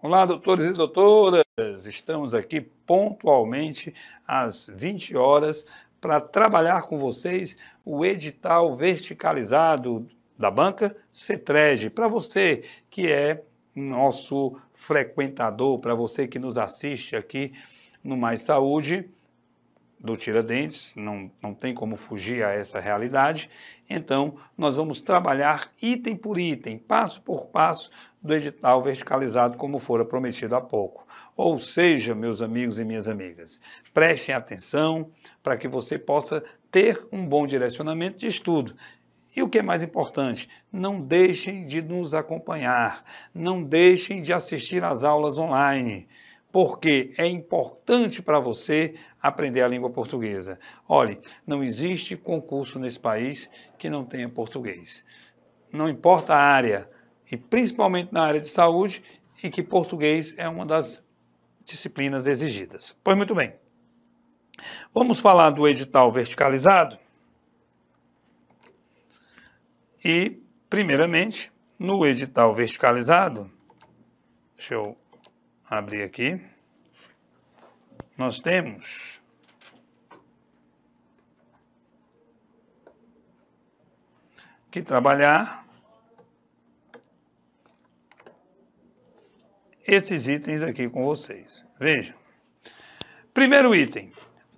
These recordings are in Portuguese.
Olá, doutores e doutoras! Estamos aqui pontualmente às 20 horas para trabalhar com vocês o edital verticalizado da banca CETRED. Para você que é nosso frequentador, para você que nos assiste aqui no Mais Saúde, do Tiradentes, não, não tem como fugir a essa realidade. Então, nós vamos trabalhar item por item, passo por passo, do edital verticalizado, como fora prometido há pouco. Ou seja, meus amigos e minhas amigas, prestem atenção para que você possa ter um bom direcionamento de estudo. E o que é mais importante, não deixem de nos acompanhar, não deixem de assistir às aulas online porque é importante para você aprender a língua portuguesa. Olhe, não existe concurso nesse país que não tenha português. Não importa a área, e principalmente na área de saúde, e que português é uma das disciplinas exigidas. Pois muito bem. Vamos falar do edital verticalizado? E, primeiramente, no edital verticalizado, deixa eu abrir aqui, nós temos que trabalhar esses itens aqui com vocês. Vejam. Primeiro item,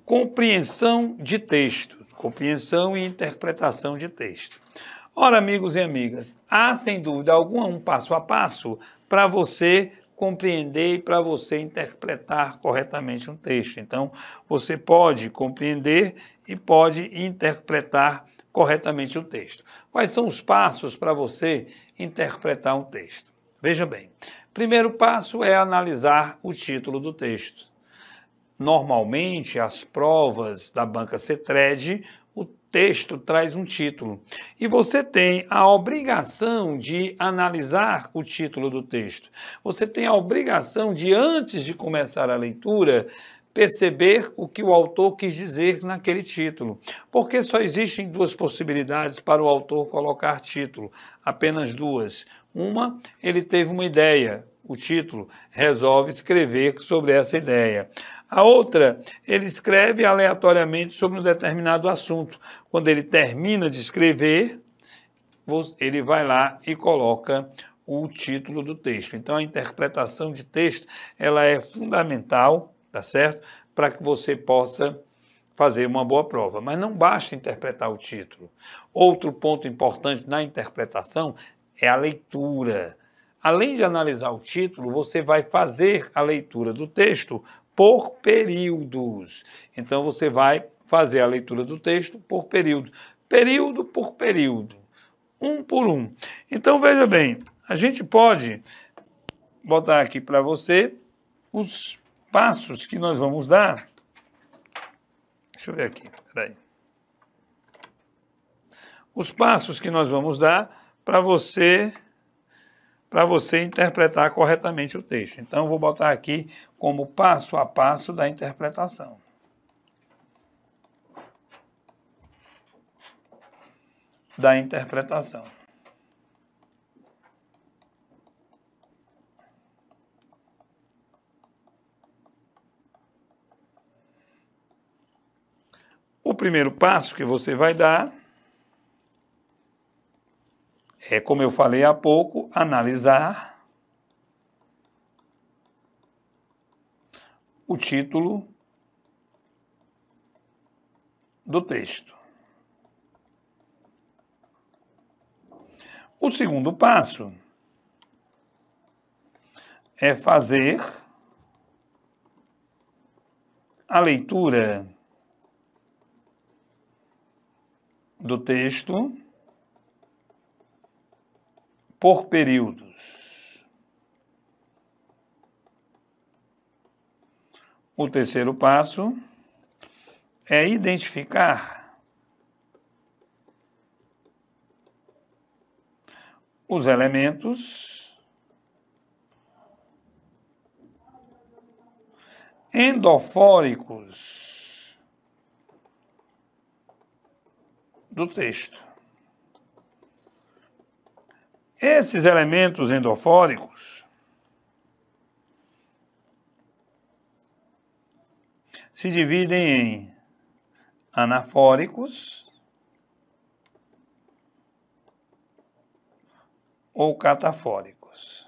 compreensão de texto, compreensão e interpretação de texto. Ora, amigos e amigas, há sem dúvida alguma um passo a passo para você compreender e para você interpretar corretamente um texto. Então, você pode compreender e pode interpretar corretamente o um texto. Quais são os passos para você interpretar um texto? Veja bem, primeiro passo é analisar o título do texto. Normalmente, as provas da banca CETRED texto traz um título e você tem a obrigação de analisar o título do texto. Você tem a obrigação de, antes de começar a leitura, perceber o que o autor quis dizer naquele título. Porque só existem duas possibilidades para o autor colocar título, apenas duas. Uma, ele teve uma ideia, o título, resolve escrever sobre essa ideia. A outra, ele escreve aleatoriamente sobre um determinado assunto. Quando ele termina de escrever, ele vai lá e coloca o título do texto. Então a interpretação de texto, ela é fundamental, tá certo? Para que você possa fazer uma boa prova. Mas não basta interpretar o título. Outro ponto importante na interpretação é a leitura além de analisar o título, você vai fazer a leitura do texto por períodos. Então você vai fazer a leitura do texto por período, período por período, um por um. Então veja bem, a gente pode botar aqui para você os passos que nós vamos dar. Deixa eu ver aqui, peraí. Os passos que nós vamos dar para você para você interpretar corretamente o texto. Então, eu vou botar aqui como passo a passo da interpretação. Da interpretação. O primeiro passo que você vai dar é, como eu falei há pouco, analisar o título do texto. O segundo passo é fazer a leitura do texto por períodos. O terceiro passo é identificar os elementos endofóricos do texto. Esses elementos endofóricos se dividem em anafóricos ou catafóricos.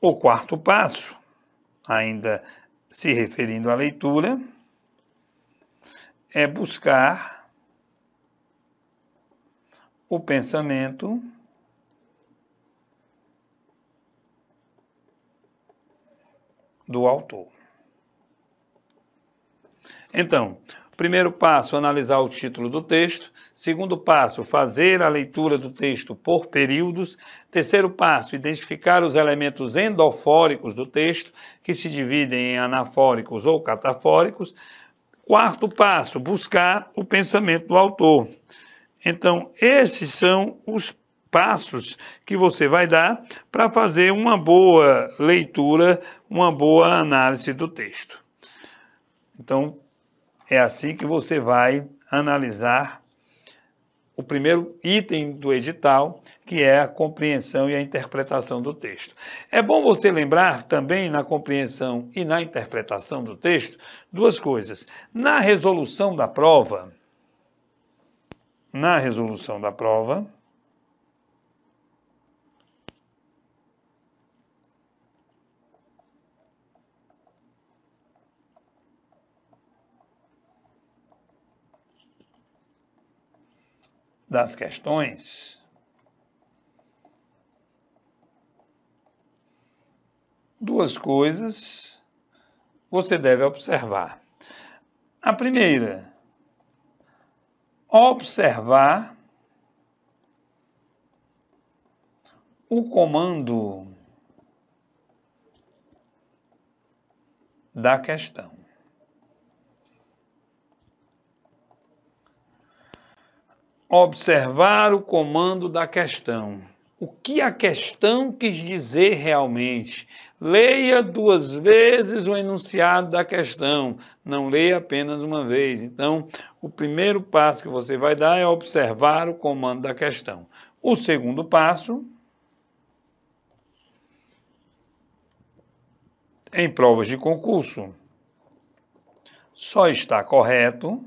O quarto passo, ainda se referindo à leitura, é buscar o pensamento do autor. Então, Primeiro passo, analisar o título do texto. Segundo passo, fazer a leitura do texto por períodos. Terceiro passo, identificar os elementos endofóricos do texto, que se dividem em anafóricos ou catafóricos. Quarto passo, buscar o pensamento do autor. Então, esses são os passos que você vai dar para fazer uma boa leitura, uma boa análise do texto. Então, é assim que você vai analisar o primeiro item do edital, que é a compreensão e a interpretação do texto. É bom você lembrar também na compreensão e na interpretação do texto duas coisas. Na resolução da prova, na resolução da prova, das questões. Duas coisas você deve observar. A primeira, observar o comando da questão. observar o comando da questão. O que a questão quis dizer realmente? Leia duas vezes o enunciado da questão, não leia apenas uma vez. Então, o primeiro passo que você vai dar é observar o comando da questão. O segundo passo, em provas de concurso, só está correto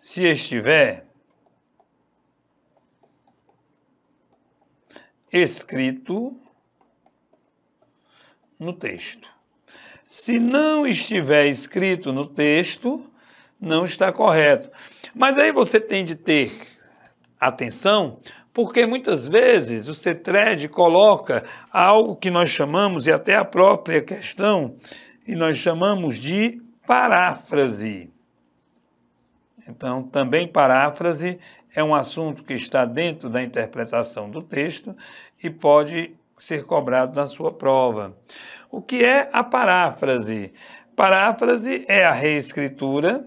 Se estiver escrito no texto. Se não estiver escrito no texto, não está correto. Mas aí você tem de ter atenção, porque muitas vezes o CETRED coloca algo que nós chamamos, e até a própria questão, e nós chamamos de paráfrase. Então, também paráfrase é um assunto que está dentro da interpretação do texto e pode ser cobrado na sua prova. O que é a paráfrase? Paráfrase é a reescritura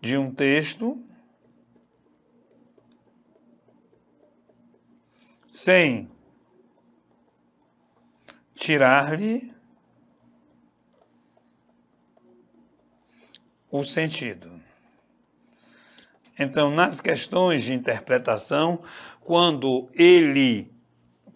de um texto sem tirar-lhe o sentido. Então, nas questões de interpretação, quando ele,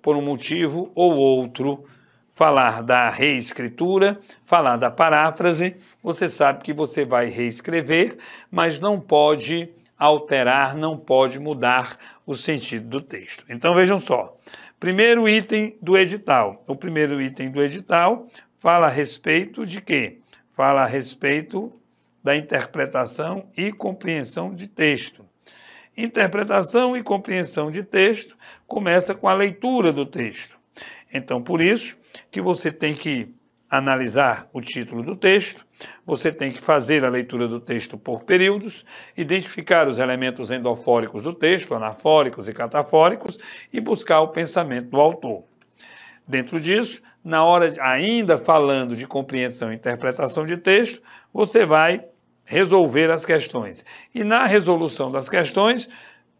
por um motivo ou outro, falar da reescritura, falar da paráfrase, você sabe que você vai reescrever, mas não pode alterar, não pode mudar o sentido do texto. Então vejam só. Primeiro item do edital. O primeiro item do edital fala a respeito de quê? Fala a respeito da interpretação e compreensão de texto. Interpretação e compreensão de texto começa com a leitura do texto. Então, por isso que você tem que analisar o título do texto, você tem que fazer a leitura do texto por períodos, identificar os elementos endofóricos do texto, anafóricos e catafóricos, e buscar o pensamento do autor. Dentro disso, na hora ainda falando de compreensão e interpretação de texto, você vai resolver as questões. E na resolução das questões,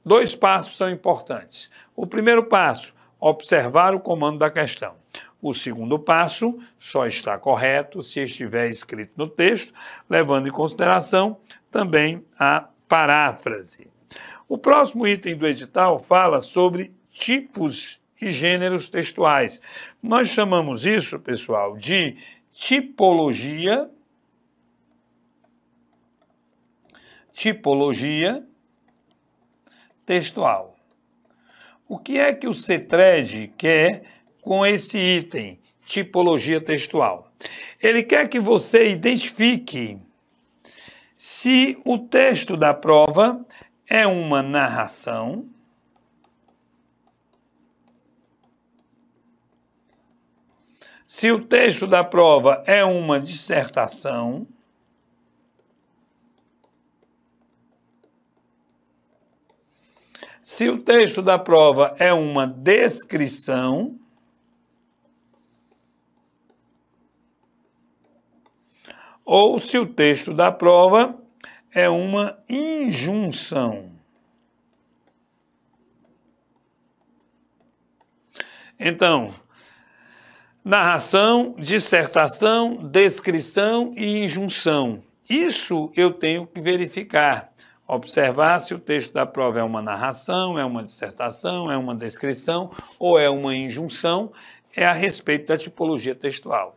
dois passos são importantes. O primeiro passo, observar o comando da questão. O segundo passo só está correto se estiver escrito no texto, levando em consideração também a paráfrase. O próximo item do edital fala sobre tipos e gêneros textuais. Nós chamamos isso, pessoal, de tipologia. Tipologia textual. O que é que o CETRED quer com esse item, tipologia textual? Ele quer que você identifique se o texto da prova é uma narração, se o texto da prova é uma dissertação, Se o texto da prova é uma descrição, ou se o texto da prova é uma injunção. Então, narração, dissertação, descrição e injunção. Isso eu tenho que verificar observar se o texto da prova é uma narração, é uma dissertação, é uma descrição ou é uma injunção, é a respeito da tipologia textual.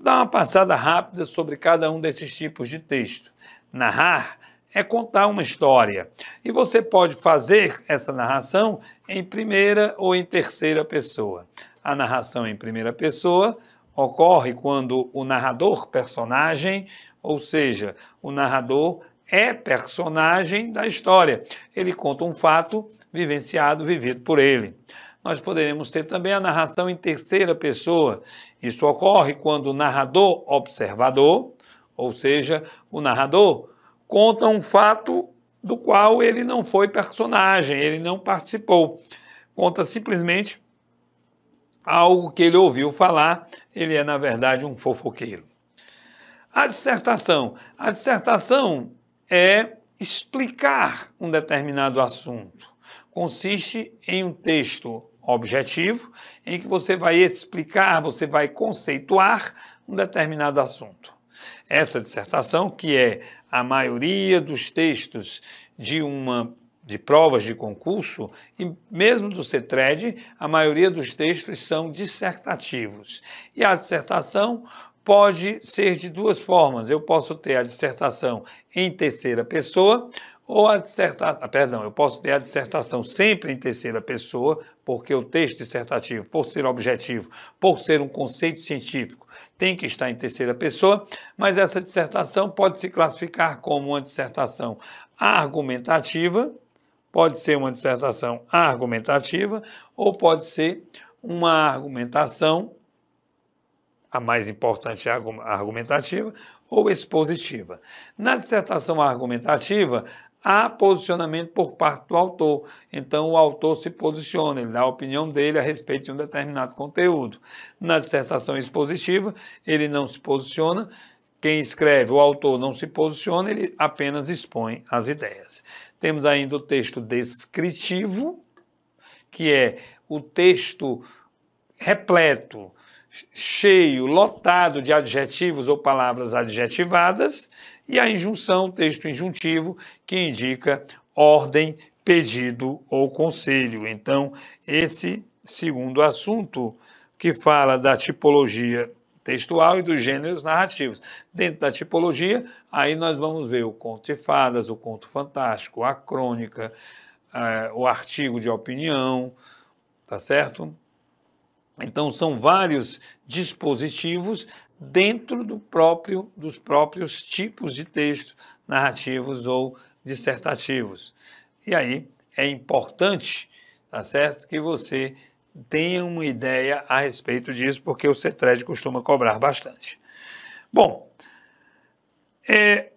Dá uma passada rápida sobre cada um desses tipos de texto. Narrar é contar uma história. E você pode fazer essa narração em primeira ou em terceira pessoa. A narração em primeira pessoa ocorre quando o narrador personagem, ou seja, o narrador é personagem da história. Ele conta um fato vivenciado, vivido por ele. Nós poderemos ter também a narração em terceira pessoa. Isso ocorre quando o narrador observador, ou seja, o narrador, conta um fato do qual ele não foi personagem, ele não participou. Conta simplesmente algo que ele ouviu falar, ele é, na verdade, um fofoqueiro. A dissertação. A dissertação é explicar um determinado assunto. Consiste em um texto objetivo em que você vai explicar, você vai conceituar um determinado assunto. Essa dissertação, que é a maioria dos textos de uma de provas de concurso e mesmo do CETRED, a maioria dos textos são dissertativos. E a dissertação pode ser de duas formas. Eu posso ter a dissertação em terceira pessoa ou a dissertação, ah, perdão, eu posso ter a dissertação sempre em terceira pessoa, porque o texto dissertativo, por ser objetivo, por ser um conceito científico, tem que estar em terceira pessoa, mas essa dissertação pode se classificar como uma dissertação argumentativa, pode ser uma dissertação argumentativa ou pode ser uma argumentação a mais importante argumentativa, ou expositiva. Na dissertação argumentativa, há posicionamento por parte do autor. Então, o autor se posiciona, ele dá a opinião dele a respeito de um determinado conteúdo. Na dissertação expositiva, ele não se posiciona. Quem escreve, o autor, não se posiciona, ele apenas expõe as ideias. Temos ainda o texto descritivo, que é o texto repleto cheio, lotado de adjetivos ou palavras adjetivadas, e a injunção, texto injuntivo, que indica ordem, pedido ou conselho. Então, esse segundo assunto que fala da tipologia textual e dos gêneros narrativos. Dentro da tipologia, aí nós vamos ver o conto de fadas, o conto fantástico, a crônica, eh, o artigo de opinião, tá certo? Então são vários dispositivos dentro do próprio dos próprios tipos de texto narrativos ou dissertativos. E aí é importante, tá certo, que você tenha uma ideia a respeito disso, porque o CETRED costuma cobrar bastante. Bom, é,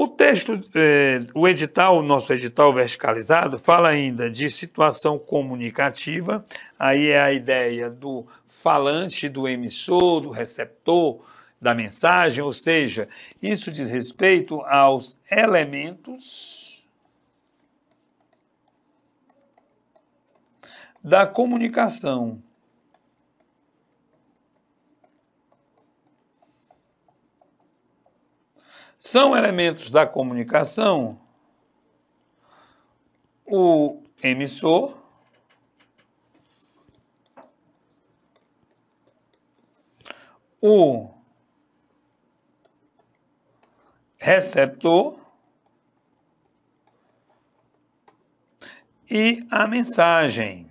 o texto, eh, o edital, o nosso edital verticalizado, fala ainda de situação comunicativa, aí é a ideia do falante, do emissor, do receptor da mensagem, ou seja, isso diz respeito aos elementos da comunicação. são elementos da comunicação o emissor, o receptor e a mensagem.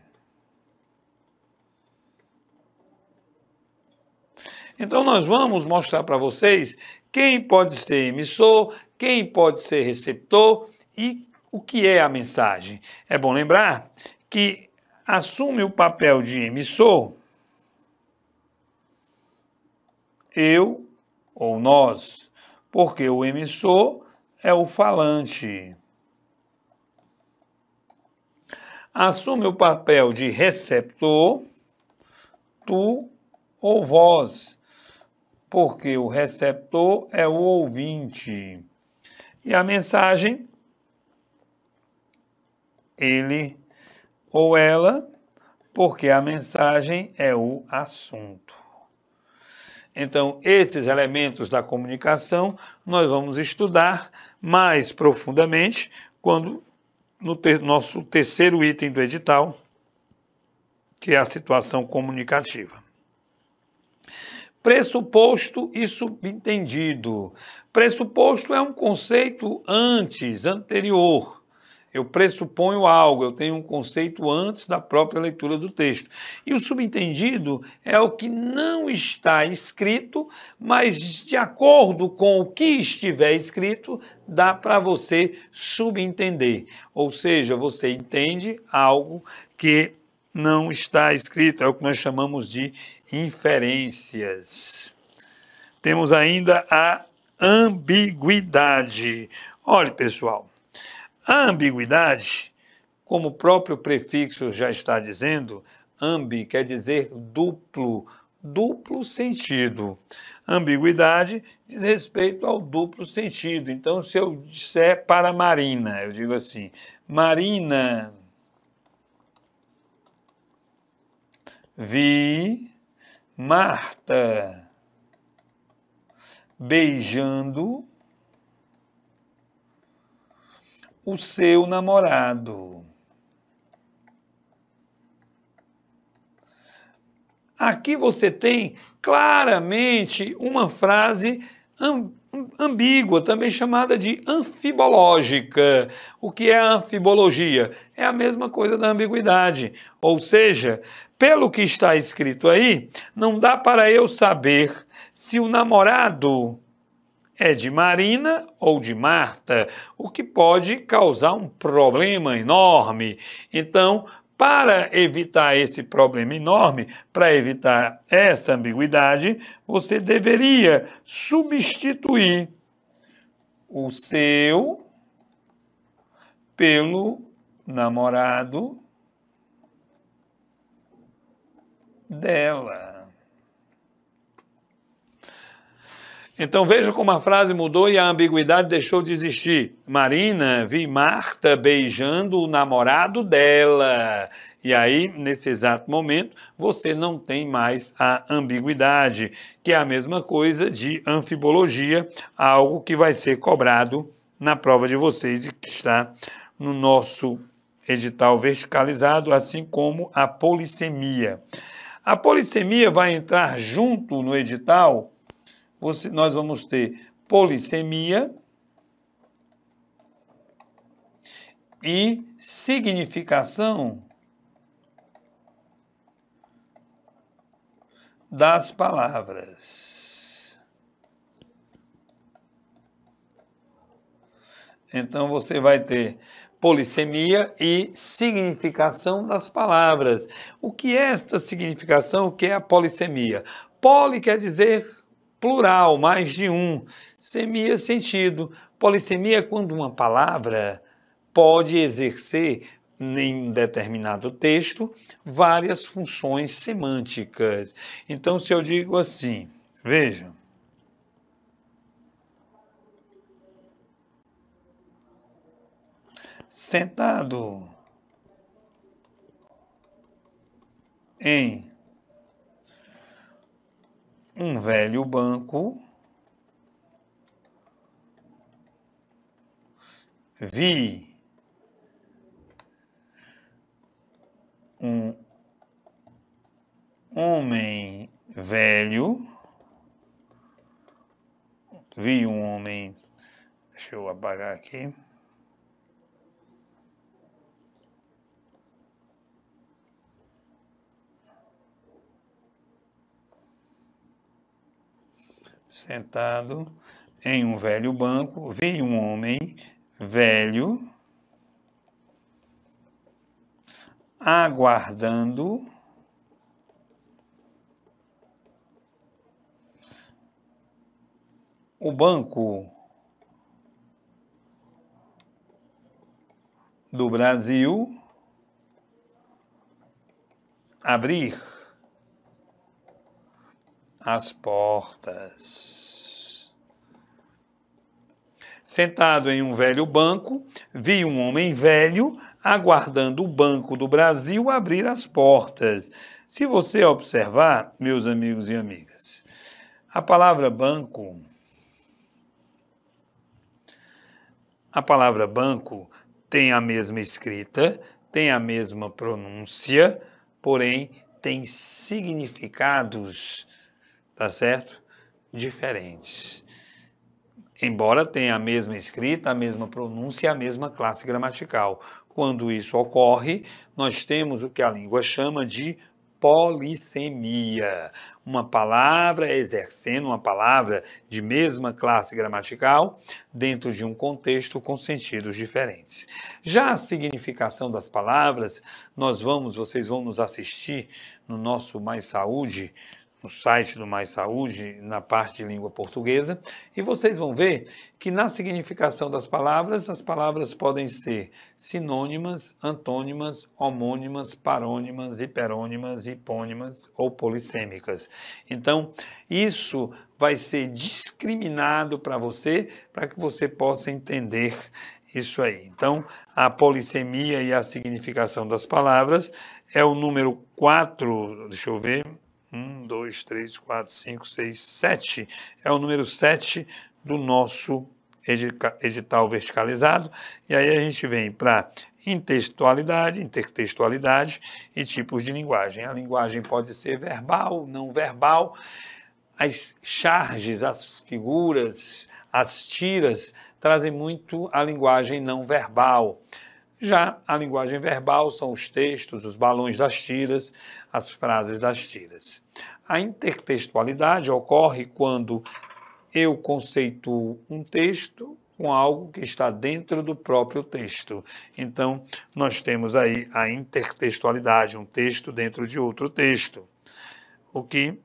Então, nós vamos mostrar para vocês quem pode ser emissor, quem pode ser receptor e o que é a mensagem. É bom lembrar que assume o papel de emissor eu ou nós, porque o emissor é o falante. Assume o papel de receptor, tu ou vós, porque o receptor é o ouvinte. E a mensagem, ele ou ela, porque a mensagem é o assunto. Então, esses elementos da comunicação nós vamos estudar mais profundamente quando no te nosso terceiro item do edital, que é a situação comunicativa. Pressuposto e subentendido. Pressuposto é um conceito antes, anterior. Eu pressuponho algo, eu tenho um conceito antes da própria leitura do texto. E o subentendido é o que não está escrito, mas de acordo com o que estiver escrito, dá para você subentender. Ou seja, você entende algo que não está escrito, é o que nós chamamos de inferências. Temos ainda a ambiguidade. Olhe, pessoal, a ambiguidade, como o próprio prefixo já está dizendo, ambi quer dizer duplo, duplo sentido. Ambiguidade diz respeito ao duplo sentido. Então, se eu disser para Marina, eu digo assim: Marina, vi Marta beijando o seu namorado. Aqui você tem claramente uma frase ambígua, também chamada de anfibológica. O que é a anfibologia? É a mesma coisa da ambiguidade. Ou seja, pelo que está escrito aí, não dá para eu saber se o namorado é de Marina ou de Marta, o que pode causar um problema enorme. Então, para evitar esse problema enorme, para evitar essa ambiguidade, você deveria substituir o seu pelo namorado dela. Então veja como a frase mudou e a ambiguidade deixou de existir. Marina, vi Marta beijando o namorado dela. E aí, nesse exato momento, você não tem mais a ambiguidade, que é a mesma coisa de anfibologia, algo que vai ser cobrado na prova de vocês e que está no nosso edital verticalizado, assim como a polissemia. A polissemia vai entrar junto no edital você, nós vamos ter polissemia e significação das palavras. Então você vai ter polissemia e significação das palavras. O que é esta significação? O que é a polissemia? Poli quer dizer plural, mais de um. Semia, é sentido. Polissemia é quando uma palavra pode exercer em determinado texto várias funções semânticas. Então, se eu digo assim, vejam. Sentado em um velho banco vi um homem velho vi um homem deixa eu apagar aqui sentado em um velho banco, veio um homem velho aguardando o banco do Brasil abrir as portas. Sentado em um velho banco, vi um homem velho aguardando o Banco do Brasil abrir as portas. Se você observar, meus amigos e amigas, a palavra banco a palavra banco tem a mesma escrita, tem a mesma pronúncia, porém tem significados tá certo? Diferentes. Embora tenha a mesma escrita, a mesma pronúncia e a mesma classe gramatical. Quando isso ocorre, nós temos o que a língua chama de polissemia. Uma palavra exercendo uma palavra de mesma classe gramatical dentro de um contexto com sentidos diferentes. Já a significação das palavras, nós vamos, vocês vão nos assistir no nosso Mais Saúde, no site do Mais Saúde, na parte de língua portuguesa, e vocês vão ver que na significação das palavras, as palavras podem ser sinônimas, antônimas, homônimas, parônimas, hiperônimas, hipônimas ou polissêmicas. Então, isso vai ser discriminado para você, para que você possa entender isso aí. Então, a polissemia e a significação das palavras é o número 4, deixa eu ver, 1, 2, 3, 4, 5, 6, 7. É o número 7 do nosso edital verticalizado. E aí a gente vem para intertextualidade, intertextualidade e tipos de linguagem. A linguagem pode ser verbal, não verbal. As charges, as figuras, as tiras trazem muito a linguagem não verbal. Já a linguagem verbal são os textos, os balões das tiras, as frases das tiras. A intertextualidade ocorre quando eu conceituo um texto com algo que está dentro do próprio texto. Então, nós temos aí a intertextualidade, um texto dentro de outro texto, o que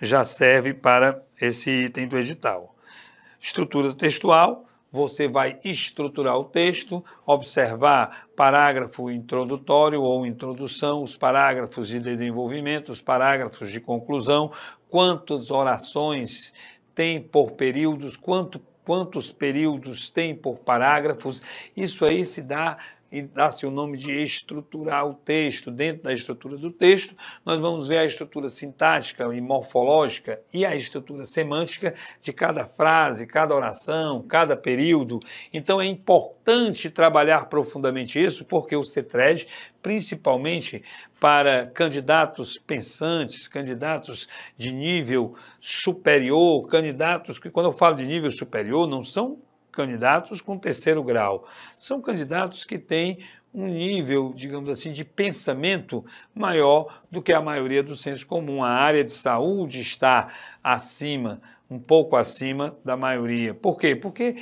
já serve para esse item do edital. Estrutura textual você vai estruturar o texto, observar parágrafo introdutório ou introdução, os parágrafos de desenvolvimento, os parágrafos de conclusão, quantas orações tem por períodos, quanto, quantos períodos tem por parágrafos. Isso aí se dá e dá-se assim o nome de estruturar o texto. Dentro da estrutura do texto, nós vamos ver a estrutura sintática e morfológica e a estrutura semântica de cada frase, cada oração, cada período. Então é importante trabalhar profundamente isso, porque o CETRED, principalmente para candidatos pensantes, candidatos de nível superior, candidatos que, quando eu falo de nível superior, não são candidatos com terceiro grau. São candidatos que têm um nível, digamos assim, de pensamento maior do que a maioria do senso comum. A área de saúde está acima, um pouco acima da maioria. Por quê? Porque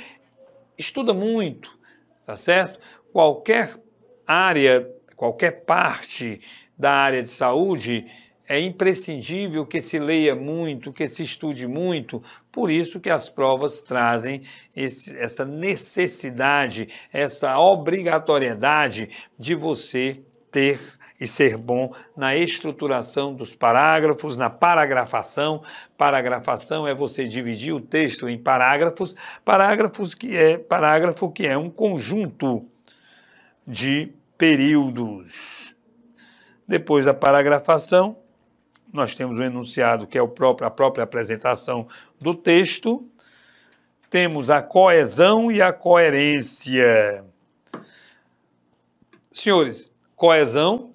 estuda muito, tá certo? Qualquer área, qualquer parte da área de saúde é imprescindível que se leia muito, que se estude muito, por isso que as provas trazem esse, essa necessidade, essa obrigatoriedade de você ter e ser bom na estruturação dos parágrafos, na paragrafação. Paragrafação é você dividir o texto em parágrafos, parágrafos que é parágrafo que é um conjunto de períodos. Depois da paragrafação, nós temos o enunciado, que é o próprio, a própria apresentação do texto, temos a coesão e a coerência. Senhores, coesão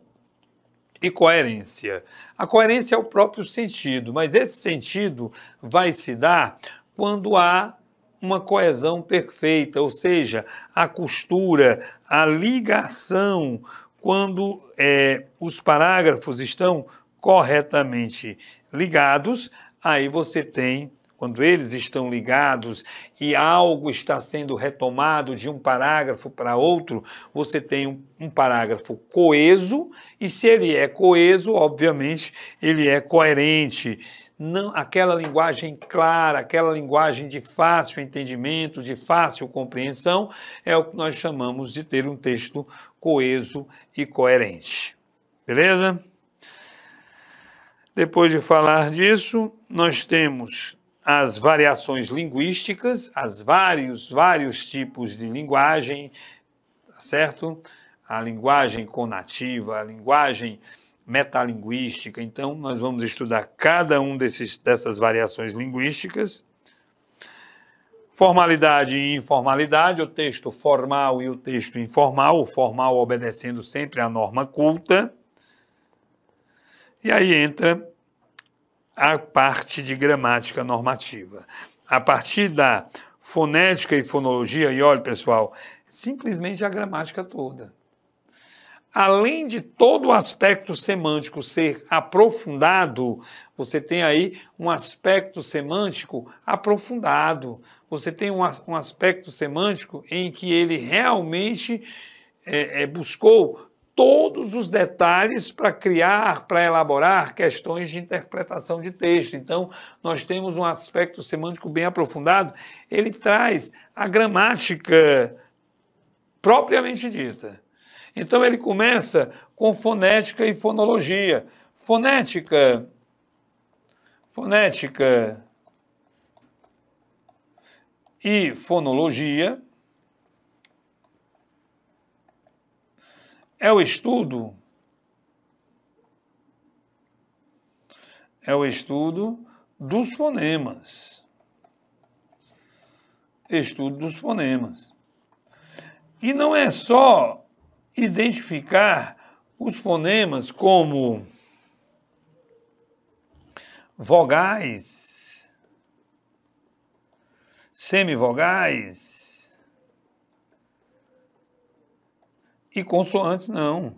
e coerência. A coerência é o próprio sentido, mas esse sentido vai se dar quando há uma coesão perfeita, ou seja, a costura, a ligação, quando é, os parágrafos estão corretamente ligados, aí você tem quando eles estão ligados e algo está sendo retomado de um parágrafo para outro, você tem um, um, parágrafo coeso, e se ele é coeso, obviamente, ele é coerente. Não, aquela linguagem clara, aquela linguagem de fácil entendimento, de fácil compreensão, é o que nós chamamos de ter um texto coeso e coerente. Beleza? Depois de falar disso, nós temos as variações linguísticas, as vários, vários tipos de linguagem, tá certo? A linguagem conativa, a linguagem metalinguística. Então, nós vamos estudar cada um desses, dessas variações linguísticas. Formalidade e informalidade, o texto formal e o texto informal, o formal obedecendo sempre à norma culta e aí entra a parte de gramática normativa. A partir da fonética e fonologia, e olha pessoal, simplesmente a gramática toda. Além de todo o aspecto semântico ser aprofundado, você tem aí um aspecto semântico aprofundado. Você tem um, um aspecto semântico em que ele realmente é, é, buscou todos os detalhes para criar, para elaborar questões de interpretação de texto. Então, nós temos um aspecto semântico bem aprofundado. Ele traz a gramática propriamente dita. Então, ele começa com fonética e fonologia. Fonética. Fonética e fonologia É o estudo. É o estudo dos fonemas. Estudo dos fonemas. E não é só identificar os fonemas como vogais, semivogais, e consoantes não.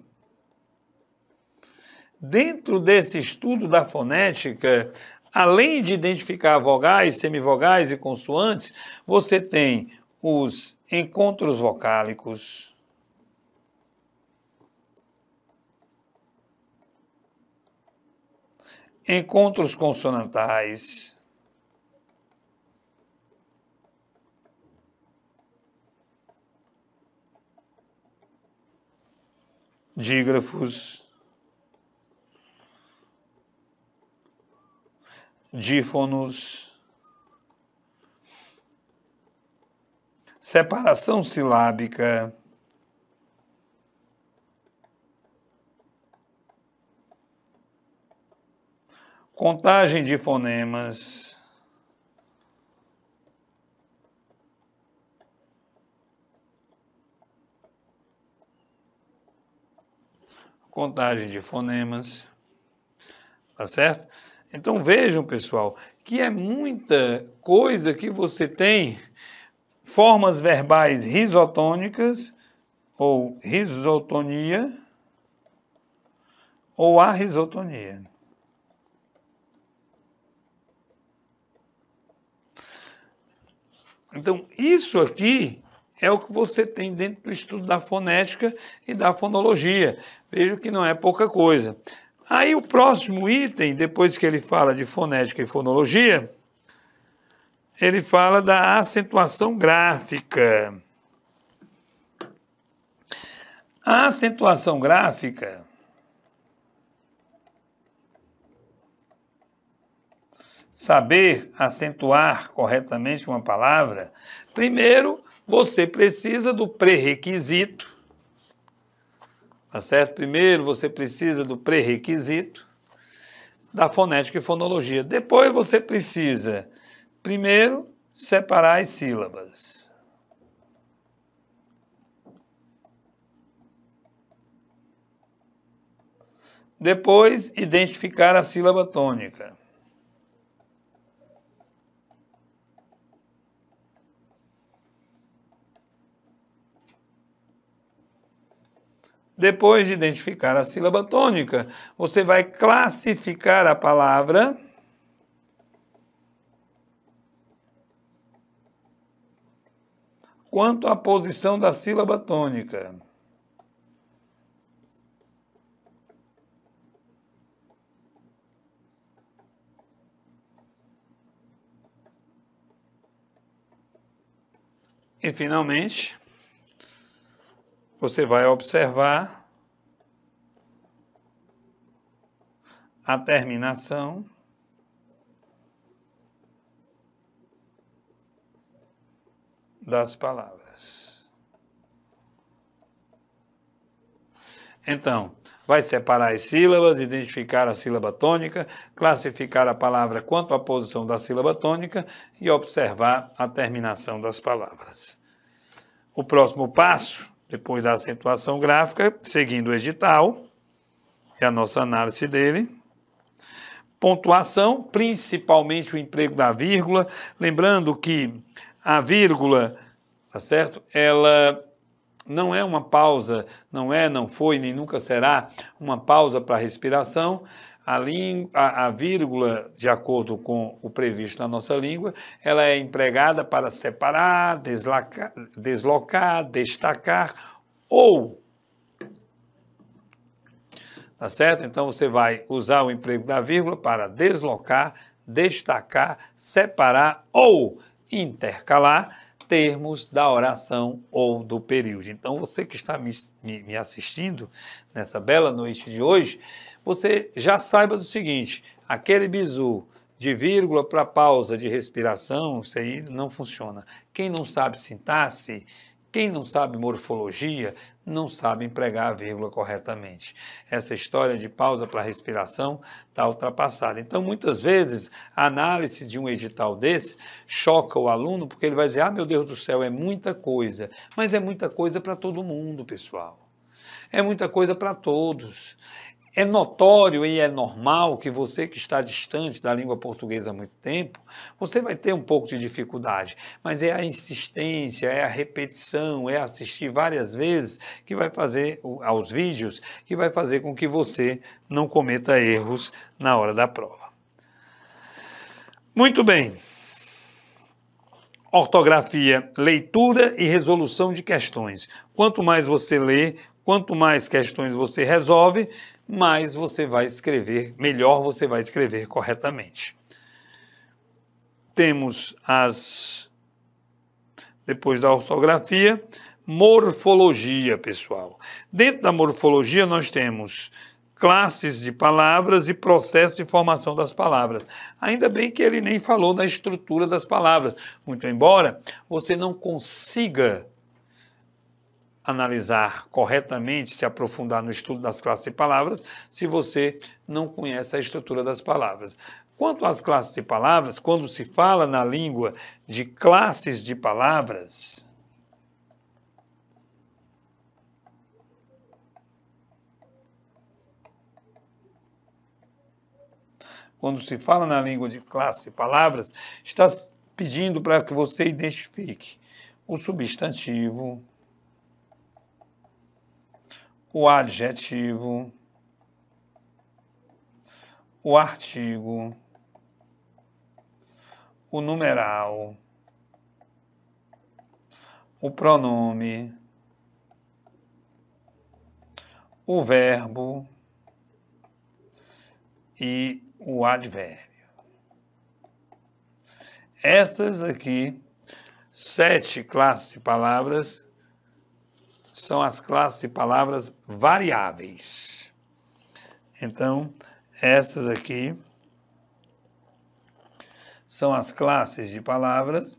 Dentro desse estudo da fonética, além de identificar vogais, semivogais e consoantes, você tem os encontros vocálicos. Encontros consonantais. dígrafos, dífonos, separação silábica, contagem de fonemas. contagem de fonemas, tá certo? Então vejam, pessoal, que é muita coisa que você tem formas verbais risotônicas ou risotonia ou risotonia. Então, isso aqui é o que você tem dentro do estudo da fonética e da fonologia. Vejo que não é pouca coisa. Aí o próximo item, depois que ele fala de fonética e fonologia, ele fala da acentuação gráfica. A acentuação gráfica saber acentuar corretamente uma palavra, primeiro você precisa do pré-requisito. Tá certo? Primeiro você precisa do pré-requisito da fonética e fonologia. Depois você precisa, primeiro, separar as sílabas. Depois, identificar a sílaba tônica. Depois de identificar a sílaba tônica, você vai classificar a palavra. Quanto à posição da sílaba tônica. E finalmente, você vai observar a terminação das palavras. Então, vai separar as sílabas, identificar a sílaba tônica, classificar a palavra quanto à posição da sílaba tônica e observar a terminação das palavras. O próximo passo depois da acentuação gráfica, seguindo o edital, é a nossa análise dele. Pontuação, principalmente o emprego da vírgula, lembrando que a vírgula, tá certo? Ela não é uma pausa, não é, não foi, nem nunca será uma pausa para respiração. A, língua, a, a, vírgula, de acordo com o previsto na nossa língua, ela é empregada para separar, deslocar, deslocar destacar ou. Tá certo? Então você vai usar o emprego da vírgula para deslocar, destacar, separar ou intercalar termos da oração ou do período. Então, você que está me, me, assistindo nessa bela noite de hoje, você já saiba do seguinte: aquele bizu de vírgula para pausa de respiração, isso aí não funciona. Quem não sabe sintaxe, quem não sabe morfologia não sabe empregar a vírgula corretamente. Essa história de pausa para respiração está ultrapassada. Então, muitas vezes, a análise de um edital desse choca o aluno, porque ele vai dizer: ah, meu Deus do céu, é muita coisa. Mas é muita coisa para todo mundo, pessoal. É muita coisa para todos. É notório e é normal que você que está distante da língua portuguesa há muito tempo, você vai ter um pouco de dificuldade, mas é a insistência, é a repetição, é assistir várias vezes que vai fazer aos vídeos que vai fazer com que você não cometa erros na hora da prova. Muito bem ortografia, leitura e resolução de questões. Quanto mais você lê, Quanto mais questões você resolve, mais você vai escrever, melhor você vai escrever corretamente. Temos as. Depois da ortografia, morfologia, pessoal. Dentro da morfologia, nós temos classes de palavras e processo de formação das palavras. Ainda bem que ele nem falou da estrutura das palavras, muito embora você não consiga analisar corretamente, se aprofundar no estudo das classes de palavras, se você não conhece a estrutura das palavras. Quanto às classes de palavras, quando se fala na língua de classes de palavras, quando se fala na língua de classe palavras, está pedindo para que você identifique o substantivo, o adjetivo, o artigo, o numeral, o pronome, o verbo e o advérbio. Essas aqui, sete classes de palavras são as classes de palavras variáveis. Então, essas aqui são as classes de palavras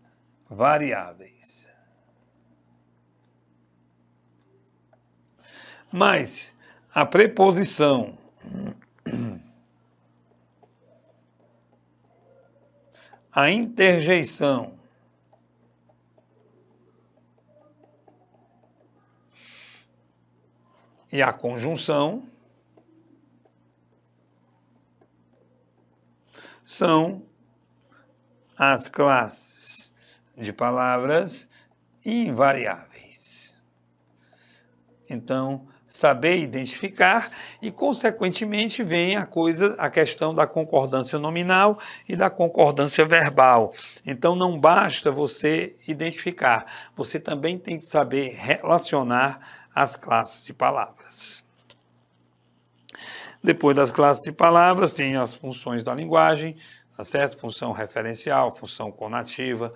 variáveis. Mas a preposição a interjeição e a conjunção são as classes de palavras invariáveis. Então, saber identificar e consequentemente vem a coisa, a questão da concordância nominal e da concordância verbal. Então não basta você identificar, você também tem que saber relacionar as classes de palavras. Depois das classes de palavras, tem as funções da linguagem, tá certo? Função referencial, função conativa,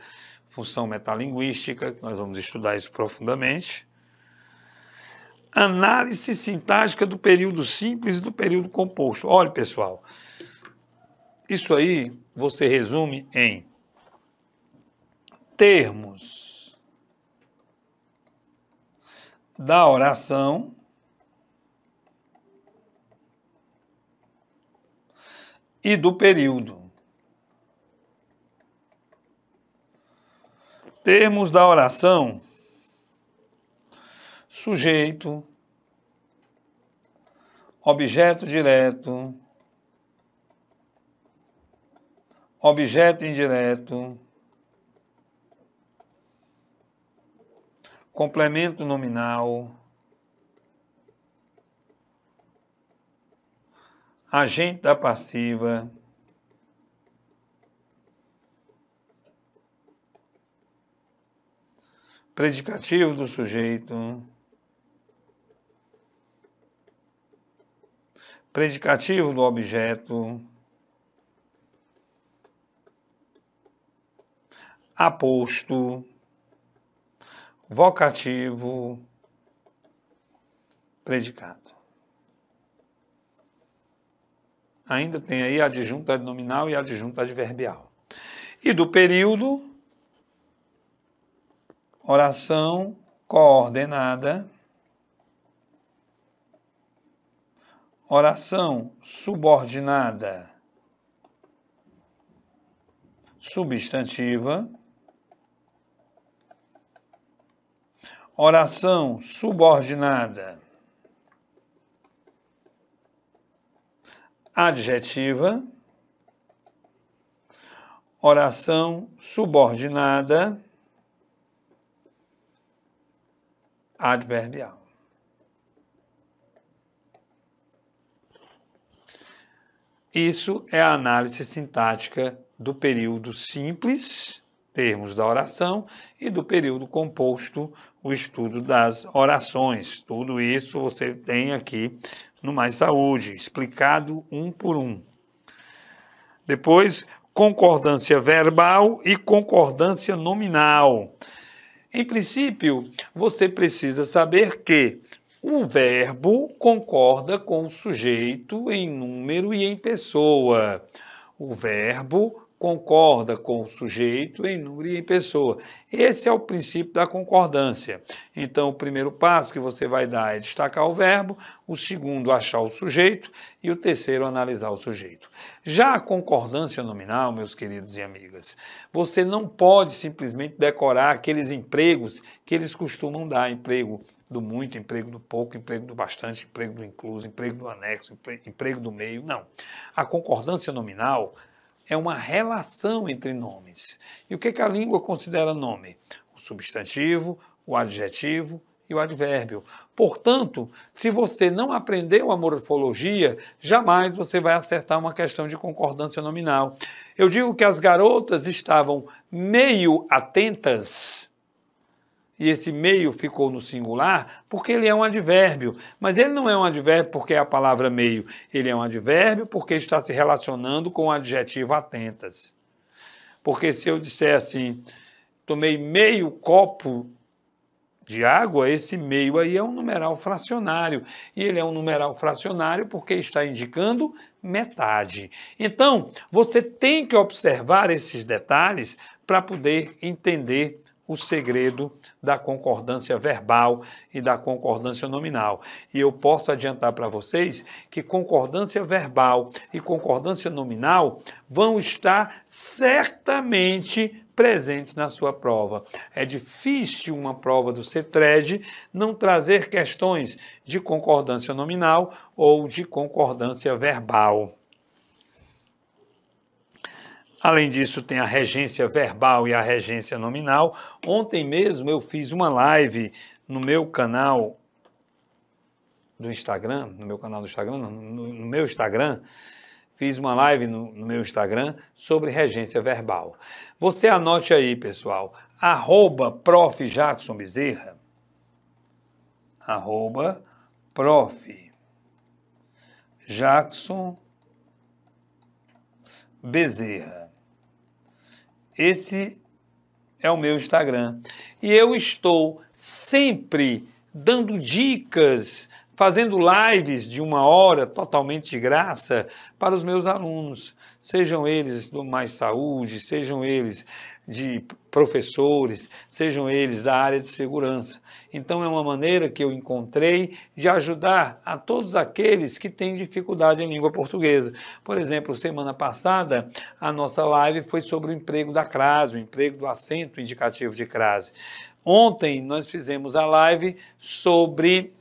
função metalinguística, nós vamos estudar isso profundamente. Análise sintática do período simples e do período composto. Olha, pessoal, isso aí você resume em termos da oração e do período. Termos da oração: sujeito, objeto direto, objeto indireto complemento nominal, agente da passiva, predicativo do sujeito, predicativo do objeto, aposto vocativo, predicado. Ainda tem aí adjunto adnominal e adjunto adverbial. E do período, oração coordenada, oração subordinada, substantiva oração subordinada adjetiva, oração subordinada adverbial. Isso é a análise sintática do período simples termos da oração e do período composto, o estudo das orações. Tudo isso você tem aqui no Mais Saúde, explicado um por um. Depois, concordância verbal e concordância nominal. Em princípio, você precisa saber que o verbo concorda com o sujeito em número e em pessoa. O verbo concorda com o sujeito em número e em pessoa. Esse é o princípio da concordância. Então, o primeiro passo que você vai dar é destacar o verbo, o segundo, achar o sujeito e o terceiro, analisar o sujeito. Já a concordância nominal, meus queridos e amigas, você não pode simplesmente decorar aqueles empregos que eles costumam dar: emprego do muito, emprego do pouco, emprego do bastante, emprego do incluso, emprego do anexo, emprego do meio. Não. A concordância nominal é uma relação entre nomes. E o que, que a língua considera nome? O substantivo, o adjetivo e o advérbio. Portanto, se você não aprendeu a morfologia, jamais você vai acertar uma questão de concordância nominal. Eu digo que as garotas estavam meio atentas e esse meio ficou no singular porque ele é um advérbio. Mas ele não é um advérbio porque é a palavra meio. Ele é um advérbio porque está se relacionando com o adjetivo atentas. Porque se eu disser assim, tomei meio copo de água, esse meio aí é um numeral fracionário. E ele é um numeral fracionário porque está indicando metade. Então, você tem que observar esses detalhes para poder entender o segredo da concordância verbal e da concordância nominal. E eu posso adiantar para vocês que concordância verbal e concordância nominal vão estar certamente presentes na sua prova. É difícil uma prova do CETRED não trazer questões de concordância nominal ou de concordância verbal. Além disso, tem a regência verbal e a regência nominal. Ontem mesmo eu fiz uma live no meu canal do Instagram, no meu canal do Instagram, no, no meu Instagram, fiz uma live no, no, meu Instagram sobre regência verbal. Você anote aí, pessoal, arroba prof. Jackson Bezerra, arroba prof. Jackson Bezerra. Esse é o meu Instagram. E eu estou sempre dando dicas fazendo lives de uma hora totalmente de graça para os meus alunos, sejam eles do Mais Saúde, sejam eles de professores, sejam eles da área de segurança. Então é uma maneira que eu encontrei de ajudar a todos aqueles que têm dificuldade em língua portuguesa. Por exemplo, semana passada a nossa live foi sobre o emprego da crase, o emprego do acento indicativo de crase. Ontem nós fizemos a live sobre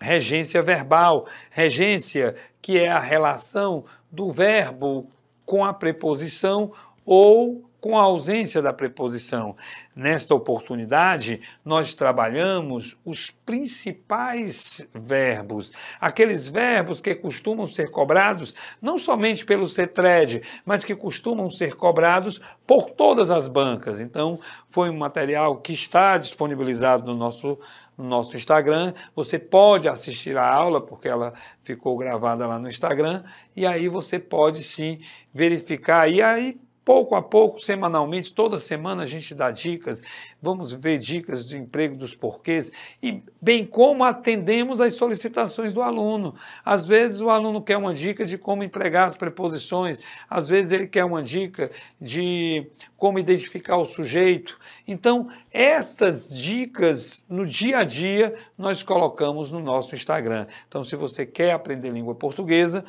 regência verbal, regência que é a relação do verbo com a preposição ou com a ausência da preposição. Nesta oportunidade, nós trabalhamos os principais verbos, aqueles verbos que costumam ser cobrados não somente pelo CETRED, mas que costumam ser cobrados por todas as bancas. Então, foi um material que está disponibilizado no nosso no nosso Instagram. Você pode assistir a aula, porque ela ficou gravada lá no Instagram, e aí você pode sim verificar. E aí pouco a pouco, semanalmente, toda semana a gente dá dicas, vamos ver dicas de emprego dos porquês e bem como atendemos as solicitações do aluno. Às vezes o aluno quer uma dica de como empregar as preposições, às vezes ele quer uma dica de como identificar o sujeito. Então, essas dicas no dia a dia nós colocamos no nosso Instagram. Então, se você quer aprender língua portuguesa,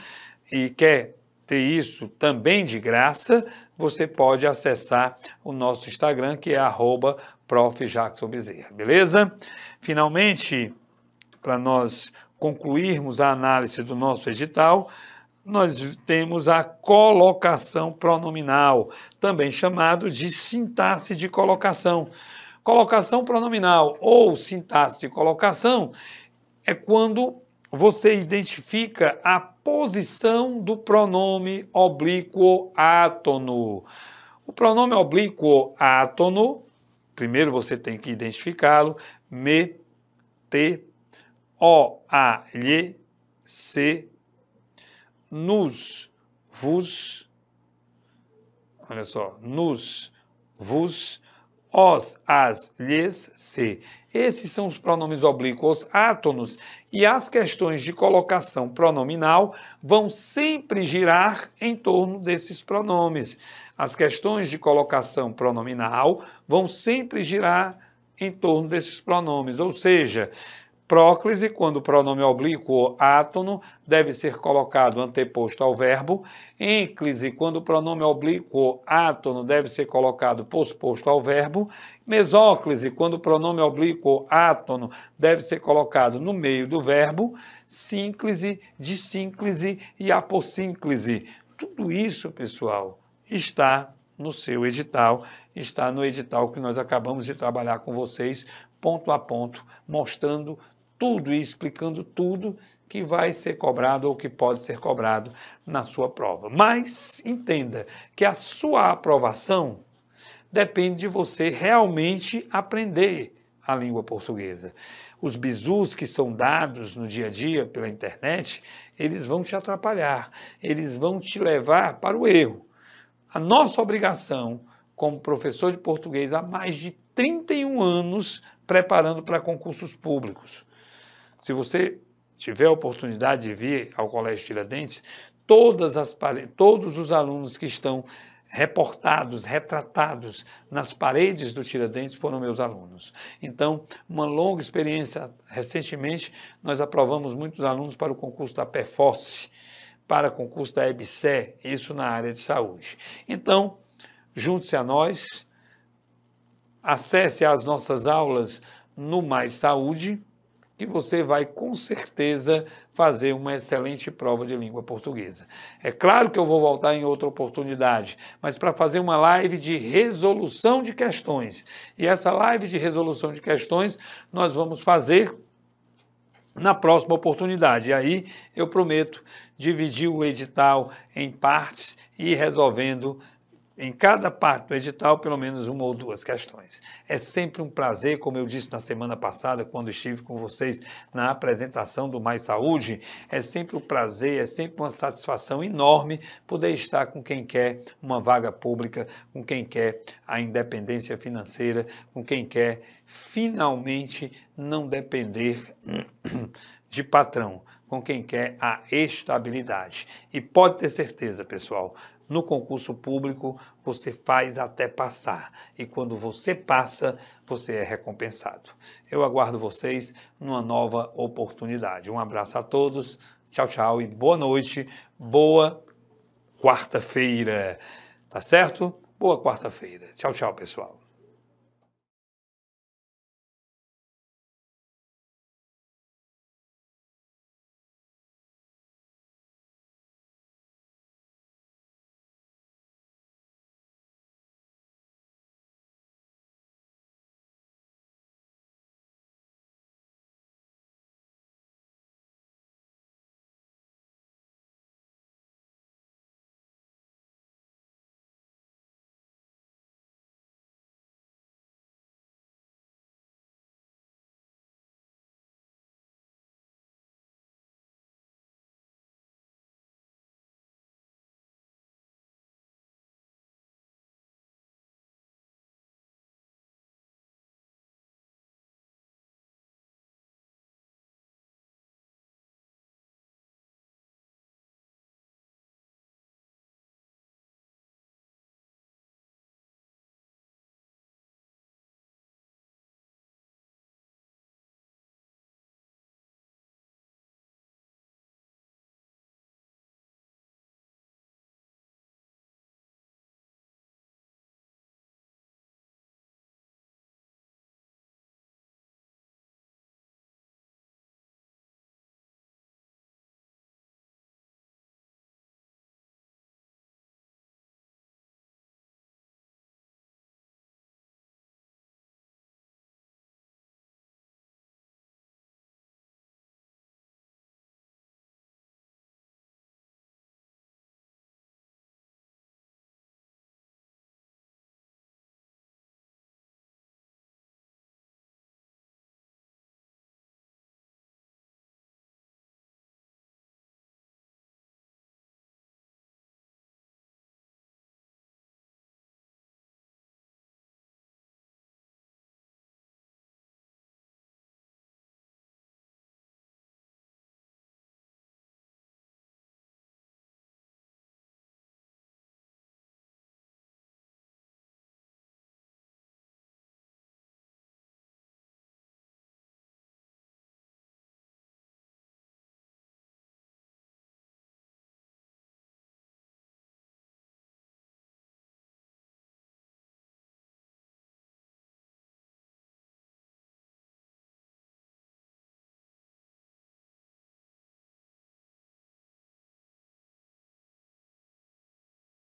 e quer ter isso também de graça, você pode acessar o nosso Instagram, que é arroba beleza? Finalmente, para nós concluirmos a análise do nosso edital, nós temos a colocação pronominal, também chamado de sintaxe de colocação. Colocação pronominal ou sintaxe de colocação é quando você identifica a posição do pronome oblíquo átono. O pronome oblíquo átono, primeiro você tem que identificá-lo, me, T o, a, lhe, c, nos, vos, olha só, nos, vos, os, as, lhes, se. Esses são os pronomes oblíquos átonos e as questões de colocação pronominal vão sempre girar em torno desses pronomes. As questões de colocação pronominal vão sempre girar em torno desses pronomes, ou seja, Próclise, quando o pronome oblíquo ou átono deve ser colocado anteposto ao verbo. Ênclise, quando o pronome oblíquo ou átono deve ser colocado posposto ao verbo. Mesóclise, quando o pronome oblíquo ou átono deve ser colocado no meio do verbo. Sínclise, dissínclise e apossínclise. Tudo isso, pessoal, está no seu edital, está no edital que nós acabamos de trabalhar com vocês ponto a ponto, mostrando tudo e explicando tudo que vai ser cobrado ou que pode ser cobrado na sua prova. Mas entenda que a sua aprovação depende de você realmente aprender a língua portuguesa. Os bizus que são dados no dia a dia pela internet, eles vão te atrapalhar, eles vão te levar para o erro. A nossa obrigação como professor de português há mais de 31 anos preparando para concursos públicos se você tiver a oportunidade de vir ao Colégio Tiradentes, todas as todos os alunos que estão reportados, retratados nas paredes do Tiradentes foram meus alunos. Então, uma longa experiência. Recentemente, nós aprovamos muitos alunos para o concurso da Perforce, para o concurso da EBSE, isso na área de saúde. Então, junte-se a nós, acesse as nossas aulas no Mais Saúde, que você vai com certeza fazer uma excelente prova de língua portuguesa. É claro que eu vou voltar em outra oportunidade, mas para fazer uma live de resolução de questões. E essa live de resolução de questões nós vamos fazer na próxima oportunidade. E aí eu prometo dividir o edital em partes e ir resolvendo em cada parte do edital, pelo menos uma ou duas questões. É sempre um prazer, como eu disse na semana passada, quando estive com vocês na apresentação do Mais Saúde, é sempre um prazer, é sempre uma satisfação enorme poder estar com quem quer uma vaga pública, com quem quer a independência financeira, com quem quer finalmente não depender de patrão com quem quer a estabilidade. E pode ter certeza, pessoal, no concurso público você faz até passar. E quando você passa, você é recompensado. Eu aguardo vocês numa nova oportunidade. Um abraço a todos. Tchau, tchau e boa noite. Boa quarta-feira. Tá certo? Boa quarta-feira. Tchau, tchau, pessoal.